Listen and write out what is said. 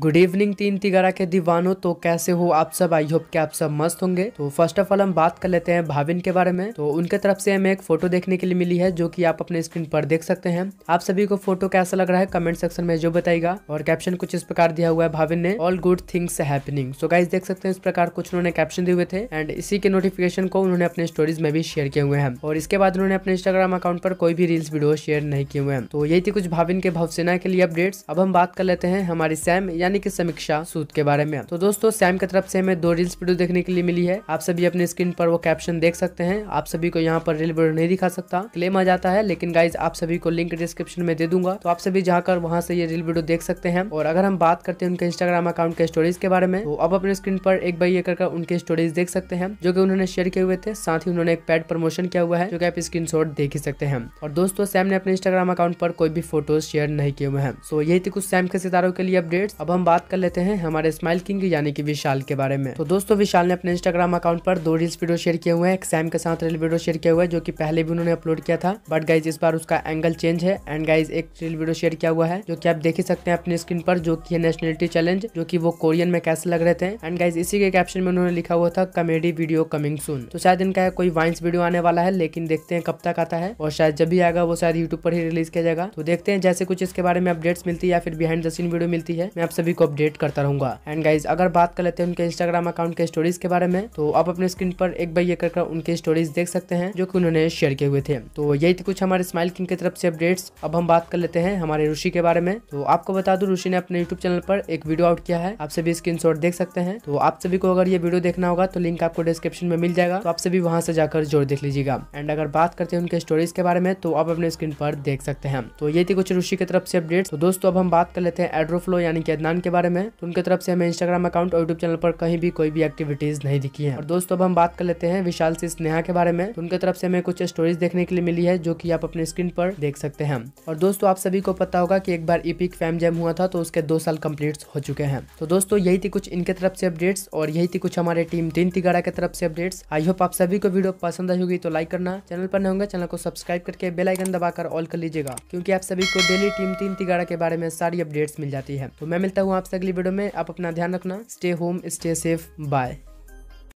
good evening तीन तिगारा के दीवानों तो कैसे हो आप सब आई होप कि आप सब मस्त होंगे तो फर्स्ट ऑफ ऑल हम बात कर लेते हैं भाविन के बारे में तो उनके तरफ से हमें एक फोटो देखने के लिए मिली है जो कि आप अपने स्क्रीन पर देख सकते हैं आप सभी को फोटो कैसा लग रहा है कमेंट सेक्शन में जो बताएगा और कैप्शन कुछ इस प्रकार दिया हुआ है भाविन ने all good things happening so guys देख सकते हैं इस प्रकार कुछ उन्होंने कैप्शन दिए हुए थे एंड इसी के नोटिफिकेशन को उन्होंने अपने स्टोरीज में भी शेयर किए हुए हैं और इसके बाद उन्होंने अपने इंस्टाग्राम अकाउंट पर कोई भी रील्स वीडियो शेयर नहीं किए हुए हैं तो यही थी कुछ भाविन के भावसेना के लिए अपडेट्स अब हम बात कर लेते हैं हमारी सैम या यानी कि समीक्षा सूद के बारे में तो दोस्तों सैम की तरफ से हमें दो रील्स वीडियो देखने के लिए मिली है आप सभी अपने स्क्रीन पर वो कैप्शन देख सकते हैं आप सभी को यहाँ पर रील वीडियो नहीं दिखा सकता क्लेम आ जाता है लेकिन गाइज आप सभी को लिंक डिस्क्रिप्शन में दे दूंगा तो आप सभी जाकर वहाँ से ये रील वीडियो देख सकते हैं और अगर हम बात करते हैं उनके इंस्टाग्राम अकाउंट के स्टोरीज के बारे में तो आप अपने स्क्रीन पर एक बाई एक कर उनके स्टोरीज देख सकते हैं जो की उन्होंने शेयर किए हुए थे साथ ही उन्होंने एक पैड प्रमोशन किया हुआ है जो की आप स्क्रीन देख ही सकते हैं और दोस्तों सैम ने अपने इंस्टाग्राम अकाउंट पर कोई भी फोटोज शेयर नहीं किए हुए हैं सो यही थी कुछ सैम के सितारों के लिए अपडेट्स अब हम हम बात कर लेते हैं हमारे स्माइल किंग यानी कि विशाल के बारे में तो दोस्तों विशाल ने अपने इंस्टाग्राम अकाउंट पर दो रील्स वीडियो शेयर किए हुए हैं एक सैम के साथ रील वीडियो शेयर किया हुआ है जो कि पहले भी उन्होंने अपलोड किया था बट गाइज इस बार उसका एंगल चेंज है एंड गाइज एक रील वीडियो शेयर किया हुआ है जो की आप देख सकते हैं अपनी स्क्रीन पर जो की है नेशनलिटी चैलेंज जो की वो कोरियन में कैसे लग रहे थे एंड गाइज इसी के कैप्शन में उन्होंने लिखा हुआ था कॉमेडी वीडियो कमिंग सुन तो शायद इनका कोई वाइन्स वीडियो आने वाला है लेकिन देखते हैं कब तक आता है और शायद जब भी आएगा वो शायद यूट्यूब पर ही रिलीज किया जाएगा तो देखते हैं जैसे कुछ इसके बारे में अपडेट्स मिलती है या फिर बिहाइंड द सीन वीडियो मिलती है मैं आप सभी को अपडेट करता रहूंगा एंड गाइज अगर बात कर लेते हैं उनके इंस्टाग्राम अकाउंट के स्टोरीज के बारे में तो आप अपने स्क्रीन पर एक बार ये कर उनके स्टोरीज देख सकते हैं जो की उन्होंने शेयर किए हुए थे तो यही थी कुछ हमारे स्माइल किंग की तरफ से अपडेट्स अब हम बात कर लेते हैं हमारे ऋषि के बारे में तो आपको बता दू ऋषि ने अपने यूट्यूब चैनल पर एक वीडियो आउट किया है आप सभी स्क्रीन देख सकते हैं तो आप सभी को अगर ये वीडियो देखना होगा तो लिंक आपको डिस्क्रिप्शन में मिल जाएगा तो आप सभी वहाँ से जाकर जोर देख लीजिएगा एंड अगर बात करते हैं उनके स्टोरीज के बारे में तो आप अपने स्क्रीन पर देख सकते हैं तो ये थी कुछ ऋषि की तरफ से अपडेट तो दोस्तों अब हम बात कर लेते हैं एड्रोफ्लो यानी कि लदनान के बारे में तो उनके तरफ से हमें इंस्टाग्राम अकाउंट और यूट्यूब चैनल पर कहीं भी कोई भी एक्टिविटीज नहीं दिखी है और दोस्तों अब हम बात कर लेते हैं विशाल से स्नेहा के बारे में तो उनके तरफ से हमें कुछ स्टोरीज देखने के लिए मिली है जो की आप अपने स्क्रीन पर देख सकते हैं और दोस्तों आप सभी को पता होगा की एक बार इपिक फैम जैम हुआ था तो उसके दो साल कम्प्लीट हो चुके हैं तो दोस्तों यही थी कुछ इनके तरफ से अपडेट्स और यही थी कुछ हमारे टीम तीन तिगाड़ा के तरफ से अपडेट्स आई होप आप सभी को वीडियो पसंद आई होगी तो लाइक करना चैनल पर नहीं होंगे चैनल को सब्सक्राइब करके बेलाइकन दबाकर ऑल कर लीजिएगा क्योंकि आप सभी को डेली टीम तीन तिगाड़ा के बारे में सारी अपडेट्स मिल जाती है तो मैं मिलता मिलता हूँ आपसे अगली वीडियो में आप अपना ध्यान रखना stay home stay safe bye